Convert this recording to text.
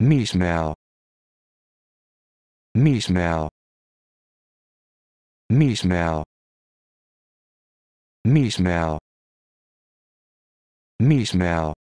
Me smell. Me smell. Me smell. Me smell. Me smell.